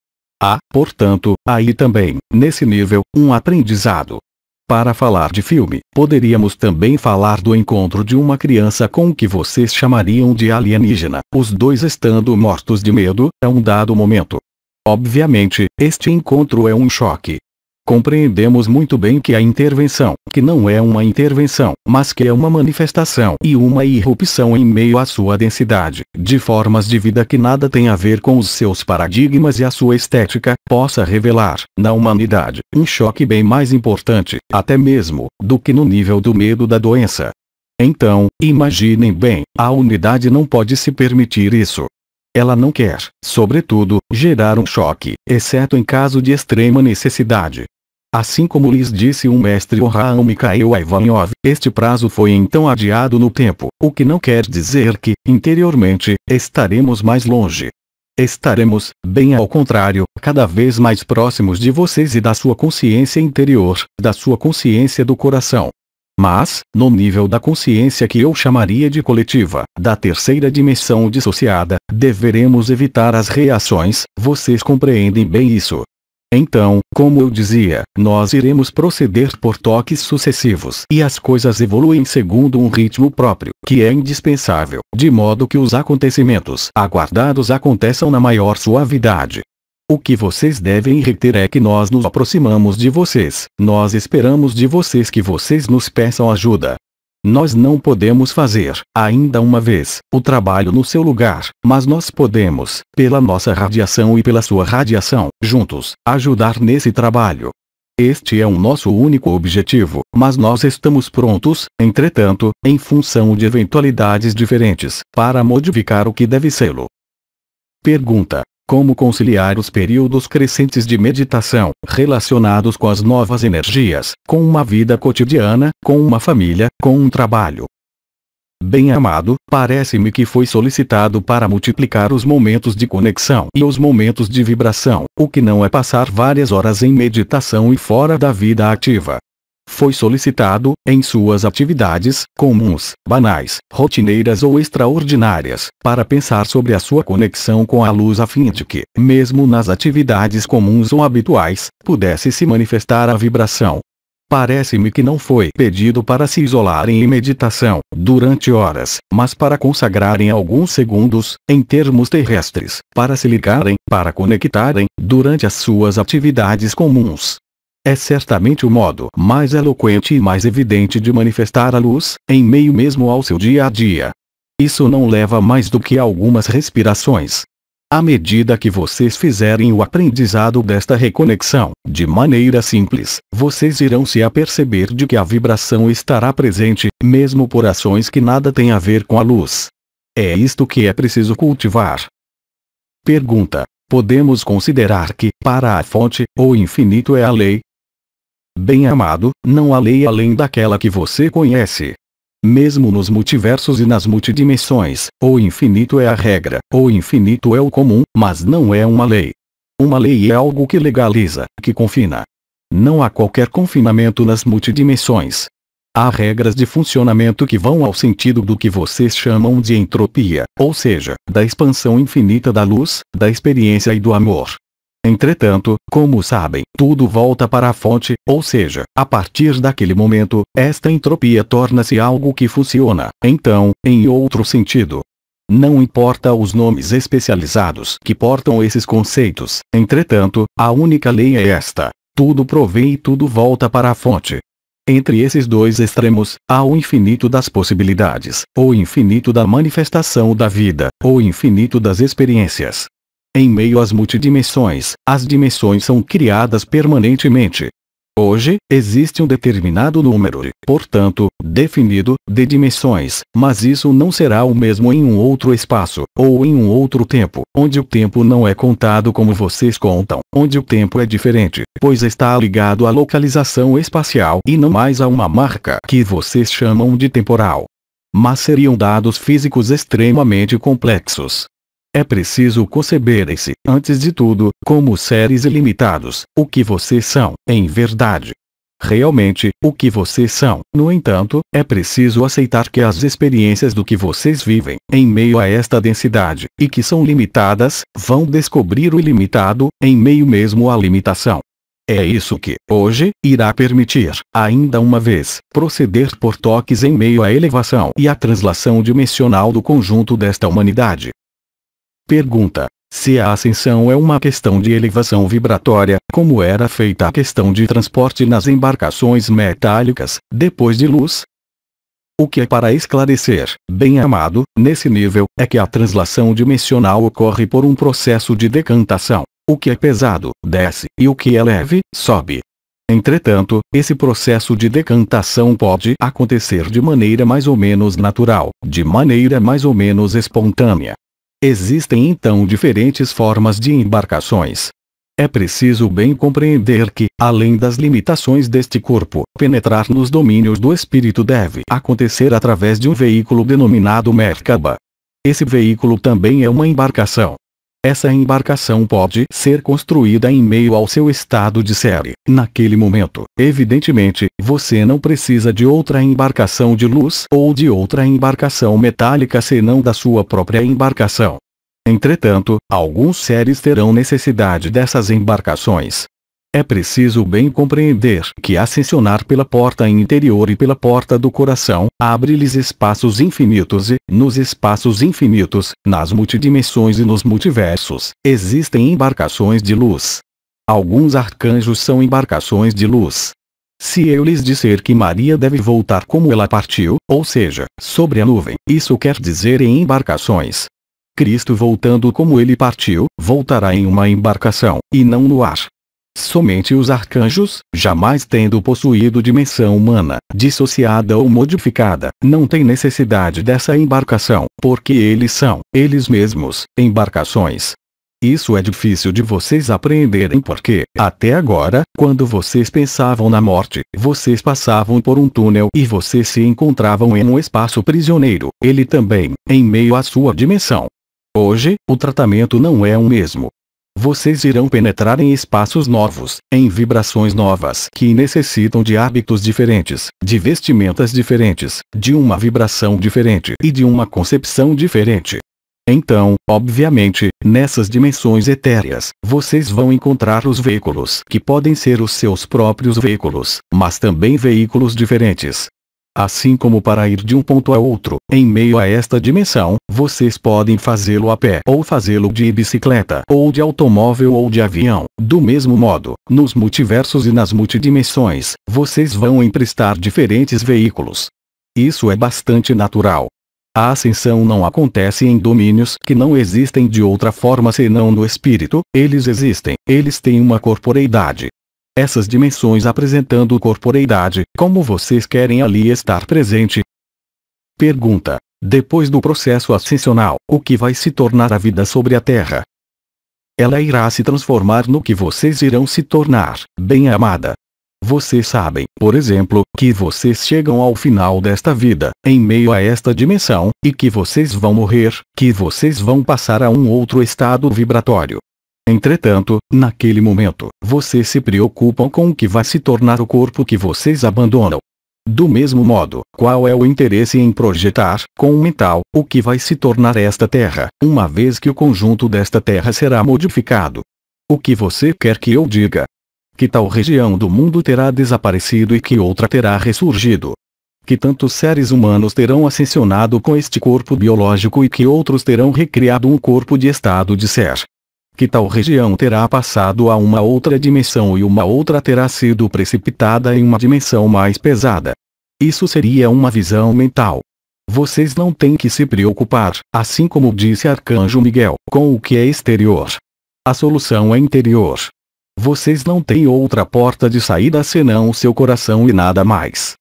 Há, portanto, aí também, nesse nível, um aprendizado. Para falar de filme, poderíamos também falar do encontro de uma criança com o que vocês chamariam de alienígena, os dois estando mortos de medo, a é um dado momento. Obviamente, este encontro é um choque, Compreendemos muito bem que a intervenção, que não é uma intervenção, mas que é uma manifestação e uma irrupção em meio à sua densidade, de formas de vida que nada tem a ver com os seus paradigmas e a sua estética, possa revelar, na humanidade, um choque bem mais importante, até mesmo, do que no nível do medo da doença. Então, imaginem bem, a unidade não pode se permitir isso. Ela não quer, sobretudo, gerar um choque, exceto em caso de extrema necessidade. Assim como lhes disse um mestre Orhan Mikhail Ivanov, este prazo foi então adiado no tempo, o que não quer dizer que, interiormente, estaremos mais longe. Estaremos, bem ao contrário, cada vez mais próximos de vocês e da sua consciência interior, da sua consciência do coração. Mas, no nível da consciência que eu chamaria de coletiva, da terceira dimensão dissociada, deveremos evitar as reações, vocês compreendem bem isso. Então, como eu dizia, nós iremos proceder por toques sucessivos e as coisas evoluem segundo um ritmo próprio, que é indispensável, de modo que os acontecimentos aguardados aconteçam na maior suavidade. O que vocês devem reter é que nós nos aproximamos de vocês, nós esperamos de vocês que vocês nos peçam ajuda, nós não podemos fazer, ainda uma vez, o trabalho no seu lugar, mas nós podemos, pela nossa radiação e pela sua radiação, juntos, ajudar nesse trabalho. Este é o nosso único objetivo, mas nós estamos prontos, entretanto, em função de eventualidades diferentes, para modificar o que deve sê-lo. Pergunta: como conciliar os períodos crescentes de meditação, relacionados com as novas energias, com uma vida cotidiana, com uma família, com um trabalho? Bem amado, parece-me que foi solicitado para multiplicar os momentos de conexão e os momentos de vibração, o que não é passar várias horas em meditação e fora da vida ativa foi solicitado, em suas atividades, comuns, banais, rotineiras ou extraordinárias, para pensar sobre a sua conexão com a luz a fim de que, mesmo nas atividades comuns ou habituais, pudesse se manifestar a vibração. Parece-me que não foi pedido para se isolarem em meditação, durante horas, mas para consagrarem alguns segundos, em termos terrestres, para se ligarem, para conectarem, durante as suas atividades comuns, é certamente o modo mais eloquente e mais evidente de manifestar a luz, em meio mesmo ao seu dia a dia. Isso não leva mais do que algumas respirações. À medida que vocês fizerem o aprendizado desta reconexão, de maneira simples, vocês irão se aperceber de que a vibração estará presente, mesmo por ações que nada têm a ver com a luz. É isto que é preciso cultivar. Pergunta: Podemos considerar que, para a fonte, o infinito é a lei, Bem amado, não há lei além daquela que você conhece. Mesmo nos multiversos e nas multidimensões, o infinito é a regra, o infinito é o comum, mas não é uma lei. Uma lei é algo que legaliza, que confina. Não há qualquer confinamento nas multidimensões. Há regras de funcionamento que vão ao sentido do que vocês chamam de entropia, ou seja, da expansão infinita da luz, da experiência e do amor. Entretanto, como sabem, tudo volta para a fonte, ou seja, a partir daquele momento, esta entropia torna-se algo que funciona, então, em outro sentido. Não importa os nomes especializados que portam esses conceitos, entretanto, a única lei é esta. Tudo provém e tudo volta para a fonte. Entre esses dois extremos, há o infinito das possibilidades, ou infinito da manifestação da vida, ou infinito das experiências. Em meio às multidimensões, as dimensões são criadas permanentemente. Hoje, existe um determinado número, portanto, definido, de dimensões, mas isso não será o mesmo em um outro espaço, ou em um outro tempo, onde o tempo não é contado como vocês contam, onde o tempo é diferente, pois está ligado à localização espacial e não mais a uma marca que vocês chamam de temporal. Mas seriam dados físicos extremamente complexos, é preciso conceberem-se, antes de tudo, como seres ilimitados, o que vocês são, em verdade. Realmente, o que vocês são. No entanto, é preciso aceitar que as experiências do que vocês vivem, em meio a esta densidade, e que são limitadas, vão descobrir o ilimitado, em meio mesmo à limitação. É isso que, hoje, irá permitir, ainda uma vez, proceder por toques em meio à elevação e à translação dimensional do conjunto desta humanidade, Pergunta. Se a ascensão é uma questão de elevação vibratória, como era feita a questão de transporte nas embarcações metálicas, depois de luz? O que é para esclarecer, bem amado, nesse nível, é que a translação dimensional ocorre por um processo de decantação. O que é pesado, desce, e o que é leve, sobe. Entretanto, esse processo de decantação pode acontecer de maneira mais ou menos natural, de maneira mais ou menos espontânea, Existem então diferentes formas de embarcações. É preciso bem compreender que, além das limitações deste corpo, penetrar nos domínios do espírito deve acontecer através de um veículo denominado Merkaba. Esse veículo também é uma embarcação, essa embarcação pode ser construída em meio ao seu estado de série. Naquele momento, evidentemente, você não precisa de outra embarcação de luz ou de outra embarcação metálica senão da sua própria embarcação. Entretanto, alguns seres terão necessidade dessas embarcações, é preciso bem compreender que ascensionar pela porta interior e pela porta do coração, abre-lhes espaços infinitos e, nos espaços infinitos, nas multidimensões e nos multiversos, existem embarcações de luz. Alguns arcanjos são embarcações de luz. Se eu lhes disser que Maria deve voltar como ela partiu, ou seja, sobre a nuvem, isso quer dizer em embarcações. Cristo voltando como ele partiu, voltará em uma embarcação, e não no ar. Somente os arcanjos, jamais tendo possuído dimensão humana, dissociada ou modificada, não têm necessidade dessa embarcação, porque eles são, eles mesmos, embarcações. Isso é difícil de vocês apreenderem porque, até agora, quando vocês pensavam na morte, vocês passavam por um túnel e vocês se encontravam em um espaço prisioneiro, ele também, em meio à sua dimensão. Hoje, o tratamento não é o mesmo, vocês irão penetrar em espaços novos, em vibrações novas que necessitam de hábitos diferentes, de vestimentas diferentes, de uma vibração diferente e de uma concepção diferente. Então, obviamente, nessas dimensões etéreas, vocês vão encontrar os veículos que podem ser os seus próprios veículos, mas também veículos diferentes, Assim como para ir de um ponto a outro, em meio a esta dimensão, vocês podem fazê-lo a pé ou fazê-lo de bicicleta ou de automóvel ou de avião. Do mesmo modo, nos multiversos e nas multidimensões, vocês vão emprestar diferentes veículos. Isso é bastante natural. A ascensão não acontece em domínios que não existem de outra forma senão no espírito, eles existem, eles têm uma corporeidade, essas dimensões apresentando corporeidade, como vocês querem ali estar presente? Pergunta. Depois do processo ascensional, o que vai se tornar a vida sobre a Terra? Ela irá se transformar no que vocês irão se tornar, bem amada. Vocês sabem, por exemplo, que vocês chegam ao final desta vida, em meio a esta dimensão, e que vocês vão morrer, que vocês vão passar a um outro estado vibratório, Entretanto, naquele momento, vocês se preocupam com o que vai se tornar o corpo que vocês abandonam. Do mesmo modo, qual é o interesse em projetar, com o mental, o que vai se tornar esta terra, uma vez que o conjunto desta terra será modificado? O que você quer que eu diga? Que tal região do mundo terá desaparecido e que outra terá ressurgido? Que tantos seres humanos terão ascensionado com este corpo biológico e que outros terão recriado um corpo de estado de ser? que tal região terá passado a uma outra dimensão e uma outra terá sido precipitada em uma dimensão mais pesada. Isso seria uma visão mental. Vocês não têm que se preocupar, assim como disse Arcanjo Miguel, com o que é exterior. A solução é interior. Vocês não têm outra porta de saída senão o seu coração e nada mais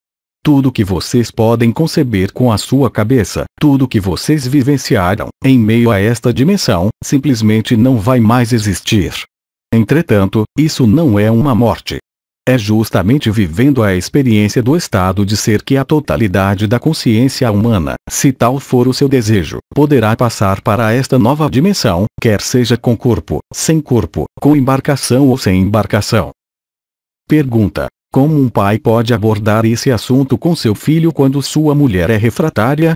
tudo que vocês podem conceber com a sua cabeça, tudo que vocês vivenciaram, em meio a esta dimensão, simplesmente não vai mais existir. Entretanto, isso não é uma morte. É justamente vivendo a experiência do estado de ser que a totalidade da consciência humana, se tal for o seu desejo, poderá passar para esta nova dimensão, quer seja com corpo, sem corpo, com embarcação ou sem embarcação. Pergunta: como um pai pode abordar esse assunto com seu filho quando sua mulher é refratária?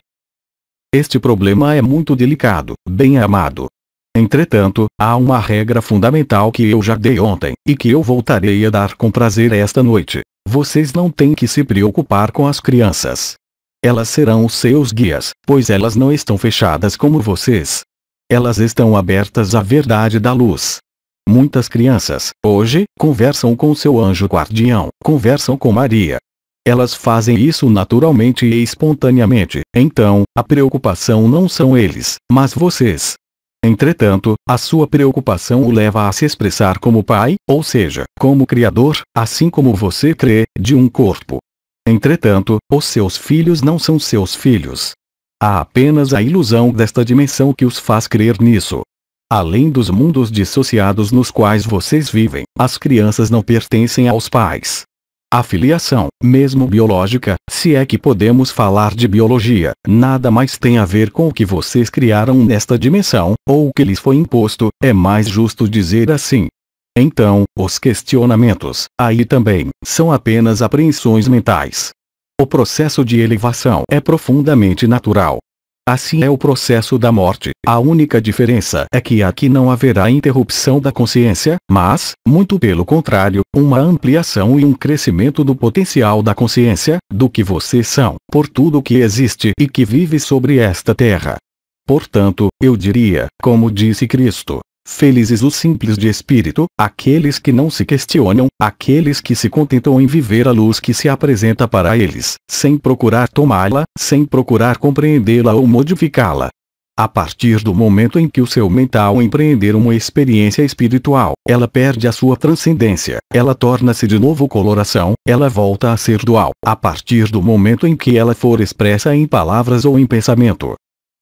Este problema é muito delicado, bem amado. Entretanto, há uma regra fundamental que eu já dei ontem, e que eu voltarei a dar com prazer esta noite. Vocês não têm que se preocupar com as crianças. Elas serão os seus guias, pois elas não estão fechadas como vocês. Elas estão abertas à verdade da luz. Muitas crianças, hoje, conversam com seu anjo guardião, conversam com Maria. Elas fazem isso naturalmente e espontaneamente, então, a preocupação não são eles, mas vocês. Entretanto, a sua preocupação o leva a se expressar como pai, ou seja, como criador, assim como você crê, de um corpo. Entretanto, os seus filhos não são seus filhos. Há apenas a ilusão desta dimensão que os faz crer nisso. Além dos mundos dissociados nos quais vocês vivem, as crianças não pertencem aos pais. A filiação, mesmo biológica, se é que podemos falar de biologia, nada mais tem a ver com o que vocês criaram nesta dimensão, ou o que lhes foi imposto, é mais justo dizer assim. Então, os questionamentos, aí também, são apenas apreensões mentais. O processo de elevação é profundamente natural, Assim é o processo da morte. A única diferença é que aqui não haverá interrupção da consciência, mas, muito pelo contrário, uma ampliação e um crescimento do potencial da consciência, do que vocês são, por tudo que existe e que vive sobre esta terra. Portanto, eu diria, como disse Cristo, Felizes os simples de espírito, aqueles que não se questionam, aqueles que se contentam em viver a luz que se apresenta para eles, sem procurar tomá-la, sem procurar compreendê-la ou modificá-la. A partir do momento em que o seu mental empreender uma experiência espiritual, ela perde a sua transcendência, ela torna-se de novo coloração, ela volta a ser dual, a partir do momento em que ela for expressa em palavras ou em pensamento,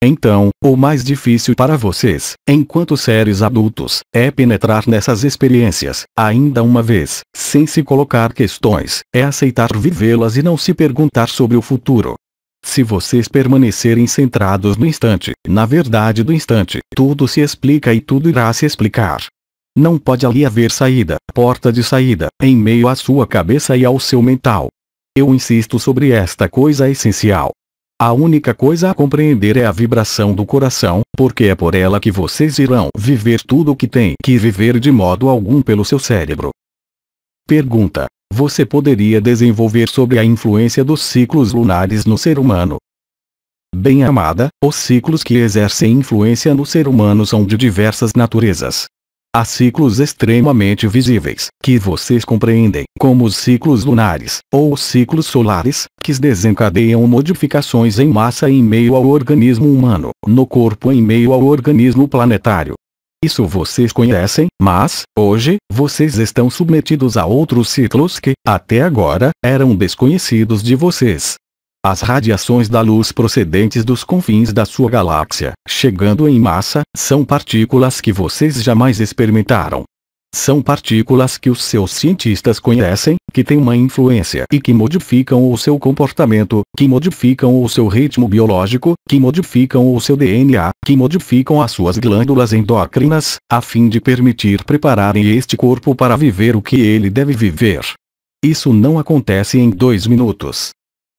então, o mais difícil para vocês, enquanto seres adultos, é penetrar nessas experiências, ainda uma vez, sem se colocar questões, é aceitar vivê-las e não se perguntar sobre o futuro. Se vocês permanecerem centrados no instante, na verdade do instante, tudo se explica e tudo irá se explicar. Não pode ali haver saída, porta de saída, em meio à sua cabeça e ao seu mental. Eu insisto sobre esta coisa essencial. A única coisa a compreender é a vibração do coração, porque é por ela que vocês irão viver tudo o que tem que viver de modo algum pelo seu cérebro. Pergunta: Você poderia desenvolver sobre a influência dos ciclos lunares no ser humano? Bem amada, os ciclos que exercem influência no ser humano são de diversas naturezas, Há ciclos extremamente visíveis, que vocês compreendem, como os ciclos lunares, ou os ciclos solares, que desencadeiam modificações em massa em meio ao organismo humano, no corpo em meio ao organismo planetário. Isso vocês conhecem, mas, hoje, vocês estão submetidos a outros ciclos que, até agora, eram desconhecidos de vocês. As radiações da luz procedentes dos confins da sua galáxia, chegando em massa, são partículas que vocês jamais experimentaram. São partículas que os seus cientistas conhecem, que têm uma influência e que modificam o seu comportamento, que modificam o seu ritmo biológico, que modificam o seu DNA, que modificam as suas glândulas endócrinas, a fim de permitir prepararem este corpo para viver o que ele deve viver. Isso não acontece em dois minutos.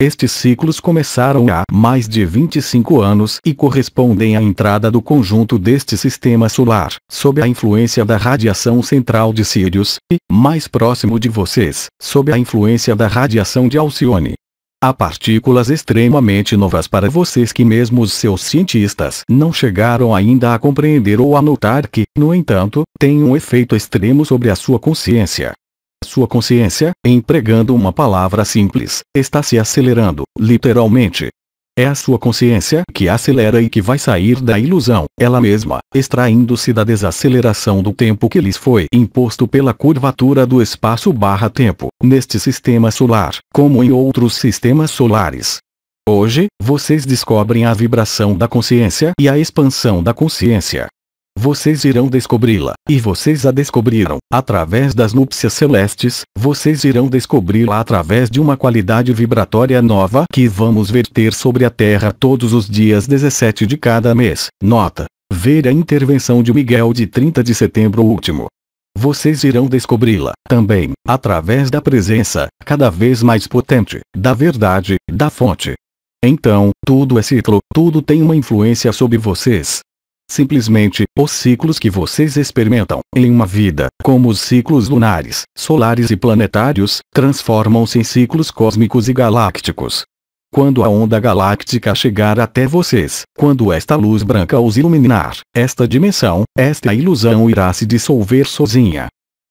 Estes ciclos começaram há mais de 25 anos e correspondem à entrada do conjunto deste sistema solar, sob a influência da radiação central de Sirius, e, mais próximo de vocês, sob a influência da radiação de Alcione. Há partículas extremamente novas para vocês que mesmo os seus cientistas não chegaram ainda a compreender ou a notar que, no entanto, têm um efeito extremo sobre a sua consciência, sua consciência, empregando uma palavra simples, está se acelerando, literalmente. É a sua consciência que acelera e que vai sair da ilusão, ela mesma, extraindo-se da desaceleração do tempo que lhes foi imposto pela curvatura do espaço-tempo, neste sistema solar, como em outros sistemas solares. Hoje, vocês descobrem a vibração da consciência e a expansão da consciência vocês irão descobri-la, e vocês a descobriram, através das núpcias celestes, vocês irão descobri-la através de uma qualidade vibratória nova que vamos verter sobre a Terra todos os dias 17 de cada mês. Nota: ver a intervenção de Miguel de 30 de setembro último. Vocês irão descobri-la, também, através da presença, cada vez mais potente, da verdade, da fonte. Então, tudo é ciclo, tudo tem uma influência sobre vocês, Simplesmente, os ciclos que vocês experimentam em uma vida, como os ciclos lunares, solares e planetários, transformam-se em ciclos cósmicos e galácticos. Quando a onda galáctica chegar até vocês, quando esta luz branca os iluminar, esta dimensão, esta ilusão irá se dissolver sozinha,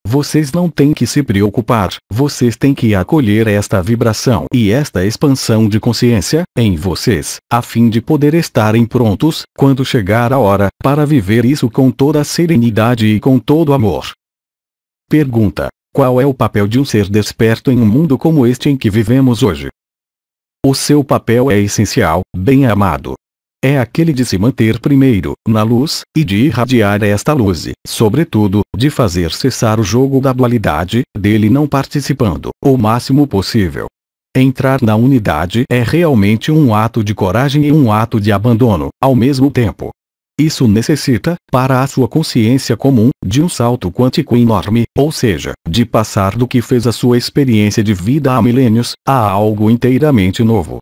vocês não têm que se preocupar, vocês têm que acolher esta vibração e esta expansão de consciência em vocês, a fim de poder estarem prontos, quando chegar a hora, para viver isso com toda a serenidade e com todo amor. Pergunta: Qual é o papel de um ser desperto em um mundo como este em que vivemos hoje? O seu papel é essencial, bem amado, é aquele de se manter primeiro, na luz, e de irradiar esta luz, e, sobretudo, de fazer cessar o jogo da dualidade, dele não participando, o máximo possível. Entrar na unidade é realmente um ato de coragem e um ato de abandono, ao mesmo tempo. Isso necessita, para a sua consciência comum, de um salto quântico enorme, ou seja, de passar do que fez a sua experiência de vida há milênios, a algo inteiramente novo.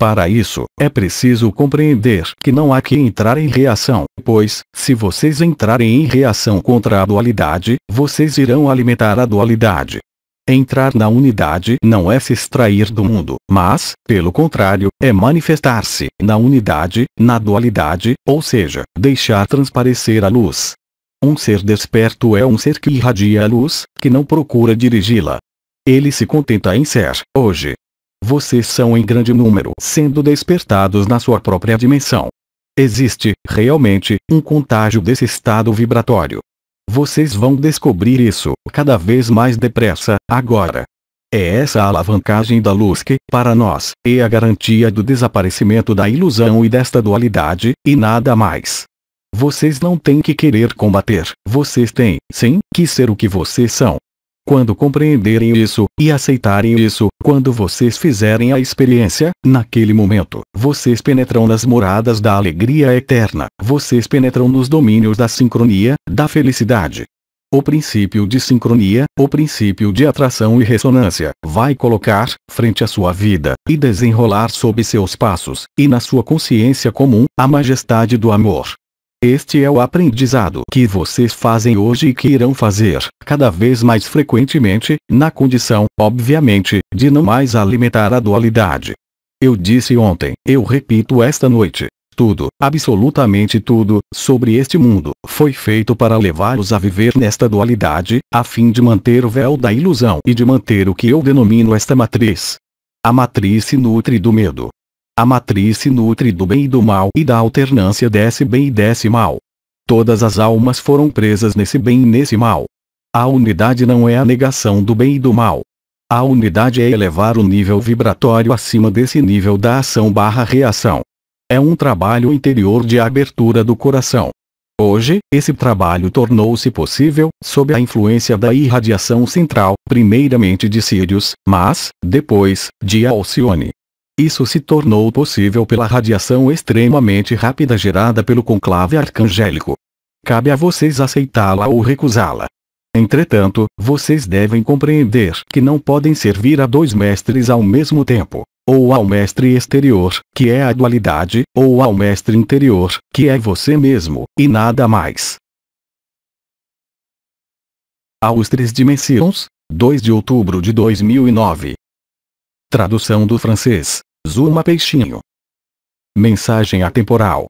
Para isso, é preciso compreender que não há que entrar em reação, pois, se vocês entrarem em reação contra a dualidade, vocês irão alimentar a dualidade. Entrar na unidade não é se extrair do mundo, mas, pelo contrário, é manifestar-se na unidade, na dualidade, ou seja, deixar transparecer a luz. Um ser desperto é um ser que irradia a luz, que não procura dirigi-la. Ele se contenta em ser, hoje, vocês são em grande número sendo despertados na sua própria dimensão. Existe, realmente, um contágio desse estado vibratório. Vocês vão descobrir isso, cada vez mais depressa, agora. É essa a alavancagem da luz que, para nós, é a garantia do desaparecimento da ilusão e desta dualidade, e nada mais. Vocês não têm que querer combater, vocês têm, sim, que ser o que vocês são. Quando compreenderem isso, e aceitarem isso, quando vocês fizerem a experiência, naquele momento, vocês penetram nas moradas da alegria eterna, vocês penetram nos domínios da sincronia, da felicidade. O princípio de sincronia, o princípio de atração e ressonância, vai colocar, frente à sua vida, e desenrolar sob seus passos, e na sua consciência comum, a majestade do amor, este é o aprendizado que vocês fazem hoje e que irão fazer, cada vez mais frequentemente, na condição, obviamente, de não mais alimentar a dualidade. Eu disse ontem, eu repito esta noite. Tudo, absolutamente tudo, sobre este mundo, foi feito para levá-los a viver nesta dualidade, a fim de manter o véu da ilusão e de manter o que eu denomino esta matriz. A matriz se nutre do medo, a matriz se nutre do bem e do mal e da alternância desse bem e desse mal. Todas as almas foram presas nesse bem e nesse mal. A unidade não é a negação do bem e do mal. A unidade é elevar o nível vibratório acima desse nível da ação barra reação. É um trabalho interior de abertura do coração. Hoje, esse trabalho tornou-se possível, sob a influência da irradiação central, primeiramente de Sirius, mas, depois, de Alcione. Isso se tornou possível pela radiação extremamente rápida gerada pelo conclave arcangélico. Cabe a vocês aceitá-la ou recusá-la. Entretanto, vocês devem compreender que não podem servir a dois mestres ao mesmo tempo, ou ao mestre exterior, que é a dualidade, ou ao mestre interior, que é você mesmo, e nada mais. Aos Três Dimensions, 2 de outubro de 2009. Tradução do francês. Zuma Peixinho. Mensagem atemporal